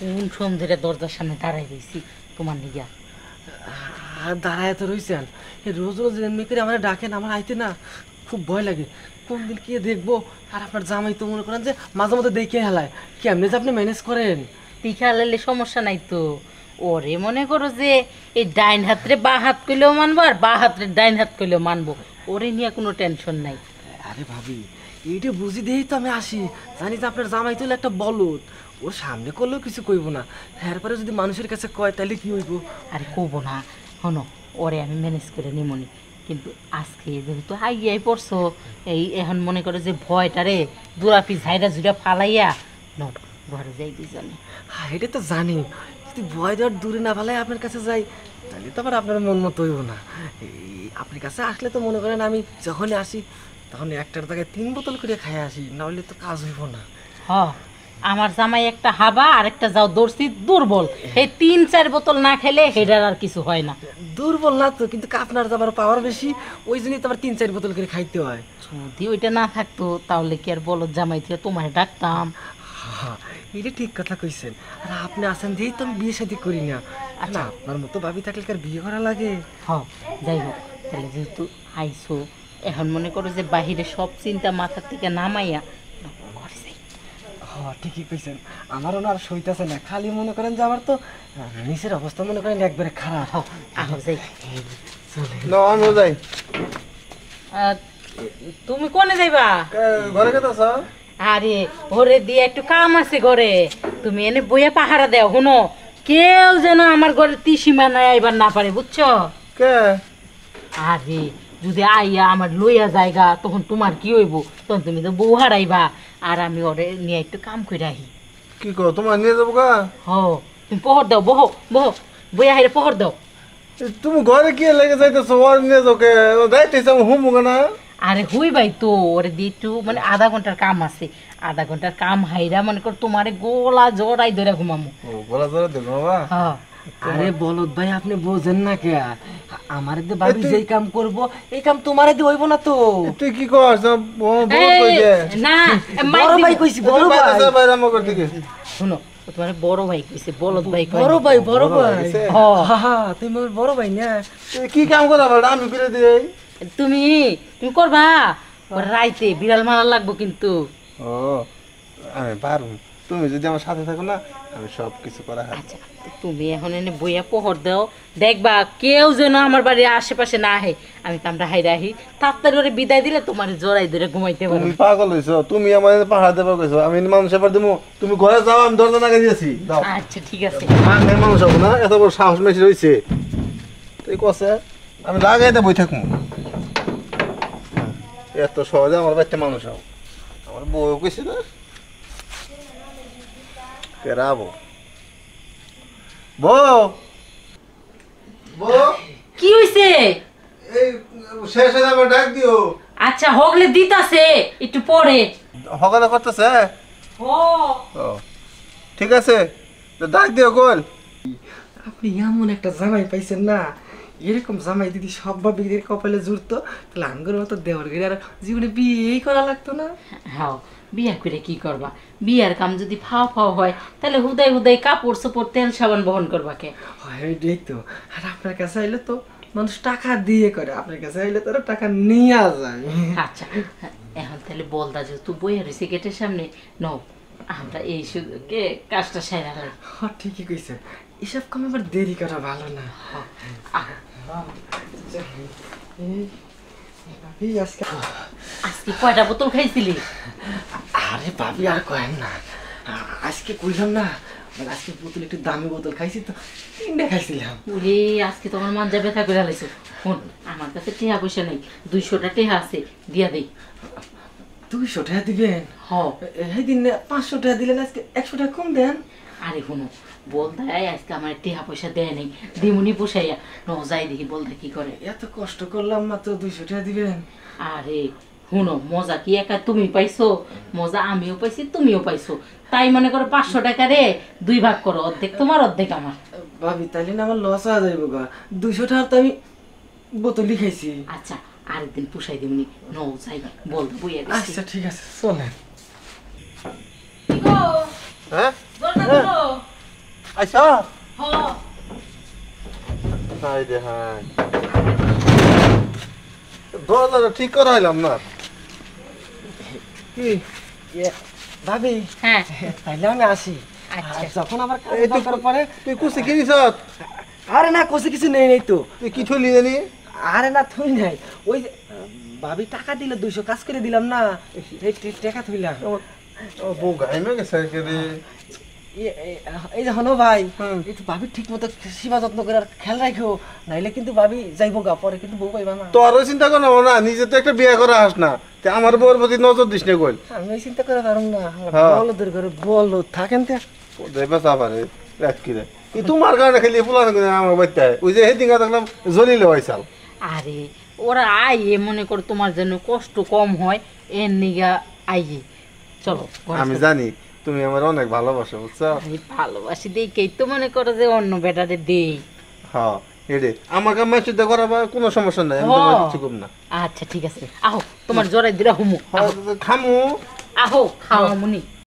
কোন সোম ধরে দরজার সামনে দাঁড়াই রয়েছি তোমার দাঁড়ায় তো রয়েছেন রোজ রোজ এমনি করে আমার ডাকেন আমার আইতে না খুব ভয় লাগে কোন দিন দেখবো আর আপনার জামাই তো মনে করেন যে মাঝে মধ্যে দেখে হেলায় যে আপনি ম্যানেজ করেন হেলালে সমস্যা নাই তো ওরে মনে করো যে এই ডাইন হাতরে বা হাত করলেও মানবো আর বা হাতরে ডাইন হাত করলেও মানবো ওরে নিয়ে কোনো টেনশন নাই আরে ভাবি এইটা বুঝি দিয়েই তো আমি আসি জানি যে আপনার জামাই তো একটা বলদ ও সামনে করলেও কিছু কইব না তারপরে যদি মানুষের কাছে কয় তাহলে কি হইব আরে কইব না হনো ওরে আমি ম্যানেজ করে নিমনি কিন্তু আজকে যেহেতু হাইয়াই পড়ছো এই এখন মনে করে যে ভয়টারে দুরাপি ঝাইরা ঝুড়া ফালাইয়া ন ঘরে যাই দুজনে হ্যাঁ এটা তো জানি যদি ভয় দেওয়ার দূরে না ফালাই আপনার কাছে যাই তাহলে তো আবার আপনার মন মতো হইব না এই আপনার কাছে আসলে তো মনে করেন আমি যখনই আসি তখন একটার জায়গায় তিন বোতল করে খাই আসি না হলে তো কাজ হইব না হ্যাঁ আমার জামাই একটা হাবা আর একটা যাও দর্শি দুর্বল এই তিন চার বোতল না খেলে হেডার আর কিছু হয় না দুর্বল না তো কিন্তু আপনার যাবার পাওয়ার বেশি ওই জন্যই তোমার তিন চার বোতল করে খাইতে হয় যদি ওইটা না থাকতো তাহলে কি আর বলো জামাই থেকে তোমায় ডাকতাম এটা ঠিক কথা কইছেন আর আপনি আসেন দিয়েই তো আমি বিয়ে শাদি করি না আচ্ছা আপনার মতো ভাবি থাকলে আর বিয়ে করা লাগে হ্যাঁ যাই হোক তাহলে যেহেতু আইসো এখন মনে করো যে বাহিরে সব চিন্তা মাথার থেকে নামাইয়া হ্যাঁ ঠিকই কইছেন আমার ওনার সইতেছে না খালি মনে করেন যে আমার তো নিচের অবস্থা মনে করেন একবারে খারাপ হ্যাঁ, আমিও যাই তুমি কোনে যাইবা ঘরে কেতাছ আরে ওরে দিয়ে একটু কাম আছে ঘরে তুমি এনে বইয়া পাহারা দেও শুনো কেউ যেন আমার ঘরে তিসিমা নাই আইবার না পারে বুঝছো কে আরে যদি আইয়া আমার লইয়া জায়গা তখন তোমার কি হইব তখন তুমি তো বউ হারাইবা আর আমি ওরে নিয়ে একটু কাম করে আহি কি কো তোমার নিয়ে যাবো গা হ তুমি পহর দাও বহ বহ বইয়া হাইরে পহর দাও তুমি ঘরে কি লেগে যাইতেছো ওর নিয়ে যাও কে যাইতেছে আমি হুম না আরে হুই ভাই তো ওরে দি একটু মানে আধা ঘন্টার কাম আছে আধা ঘন্টার কাম হাইরা মনে কর তোমারে গোলা জোড়াই ধরে ঘুমামো গোলা জোড়াই ধরে ঘুমাবা হ্যাঁ আরে বলদ ভাই আপনি বোঝেন না কে আমার দে ভাবি যেই কাম করব এই কাম তোমারে দি হইব না তো তুই কি কস বড় কই দে না বড় ভাই কইছি বড় ভাই দাদা ভাই রাম করতে শুনো তোমার বড় ভাই কইছে বলদ ভাই কই বড় ভাই বড় ভাই হ্যাঁ তুমি মোর বড় ভাই না তুই কি কাম করা ভাই আমি করে দে তুমি তুমি করবা রাইতে বিড়াল মারা লাগবো কিন্তু ও আমি পারবো তুমি যদি আমার সাথে থাকো না আমি সব কিছু করা হয় আচ্ছা তুমি এখন এনে বইয়া পোহর দাও দেখবা কেউ যেন আমার বাড়ির আশেপাশে না আহে আমি কামরা হাই রাহি তাড়াতাড়ি করে বিদায় দিলে তোমার জোড়াই ধরে ঘুমাইতে পারো তুমি পাগল হইছো তুমি আমার পাহাড় দেবা কইছো আমি মানুষ এবার দেবো তুমি ঘরে যাও আমি দরজা নাগে দিয়েছি দাও আচ্ছা ঠিক আছে মানে মানুষ হবো না এত বড় সাহস মেশি রইছে তুই কসে আমি লাগাই দেবই থাকবো এত সহজে আমার বাচ্চা মানুষ হও আমার বউ কইছে না পেরাবো বউ বউ কি হইছে এই শেষ হয়ে যাবে ডাক দিও আচ্ছা হগলে দিতাছে একটু পরে হগলে করতেছে ও ঠিক আছে তো ডাক দিও গোল আপনি এমন একটা জামাই পাইছেন না এরকম জামাই দিদি সব বাবিদের কপালে জুড়তো তাহলে আঙ্গুর মতো দেওয়ার গেলে আর জীবনে বিয়েই করা লাগতো না হ্যাঁ বিয়া করে কি করবা বিয়ার কাম যদি ফাও ফাও হয় তাহলে হুদাই হুদাই কাপড় চোপড় তেল সাবান বহন করবা কে এটাই তো আর আপনার কাছে আইলে তো মানুষ টাকা দিয়ে করে আপনার কাছে আইলে তো টাকা নিয়ে যায় আচ্ছা এখন তাহলে বলদা যে তুই বইয়া সিগারেটের সামনে নও আমরা এই সুযোগে কাজটা সেরা হ্যাঁ ঠিকই কইছে এসব কাম আবার দেরি করা ভালো না ভাবি আজকে আজকে কয়টা বোতল খাইছিলি আরে ভাবি আর কয়েন না আজকে কইলাম না আজকে বোতল একটু দামি বোতল খাইছি তো তিনটা খাইছিলাম ওরে আজকে তোমার মাঞ্জা ব্যথা করে হালাইছো ফোন আমার কাছে টেহা পয়সা নেই দুইশোটা টেহা আছে দিয়া দেই দুইশো টাকা দিবেন হ্যাঁ দিন পাঁচশো টাকা দিলেন আজকে একশো টাকা কম দেন আরে শুনো বলদায় আজকে আমার টিহা পয়সা দেয় নেই দিমুনি পোষাইয়া নজাই দেখি বলদা কি করে এত কষ্ট করলাম মাত্র দুইশো টাকা দিবেন আরে শুনো মজা কি একা তুমি পাইছো মজা আমিও পাইছি তুমিও পাইছো তাই মনে করো পাঁচশো টাকা রে দুই ভাগ করো অর্ধেক তোমার অর্ধেক আমার ভাবি তাহলে আমার লস হয়ে যাইব গা দুইশো টাকা তো আমি বোতলি খাইছি আচ্ছা আরেকদিন পোষাই দিমনি নও যাই বলদা বইয়া আচ্ছা ঠিক আছে চলেন হ্যাঁ আইসা আচ্ছা। হাই রে হাই দরজাটা ঠিক করাইলাম না কি ইয়ে, ভাবি হ্যাঁ তাইলে আমি আসি আমার আচ্ছা। আরে না কুসি কিছু নেই নেই তো তুই কিছু ঠুলি জানি আরে না থুই নাই ওই ভাবি টাকা দিলে দুইশো কাজ করে দিলাম না এই টাকা থইলাম ও বউ গাইমে গেছে এই যে হলো ভাই একটু ভাবি ঠিক মতো সেবা যত্ন করে আর খেয়াল রাখো নাইলে কিন্তু ভাবি যাইবো গা পরে কিন্তু বউ পাইবা না তোরও চিন্তা করো না নিজে তো একটা বিয়ে করে আস না তে আমার বউর প্রতি নজর দিস না কইল আমি চিন্তা করে পারুম না বলো দূর করে বলো থাকেন তে দেবা সাবারে রাত কি রে তোমার কারণে খালি ফুলানো করে আমার বাইতে ওই যে হেদিন দেখলাম জ্বলিল হইছাল আরে ওরা আইয়ে মনে কর তোমার জন্য কষ্ট কম হয় এর নিগা আই চলো আমি জানি তুমি আমার অনেক ভালোবাসো বুঝছো আমি ভালোবাসি দেই কে তো মনে করো যে অন্য বেটারে দেই হ্যাঁ এডে আমাকে আমার সাথে করাবা কোনো সমস্যা নাই আমি তোমার কিছু না আচ্ছা ঠিক আছে আহো তোমার জোরে দিরা হুমু হ্যাঁ, খামু আহো খাওয়া মুনি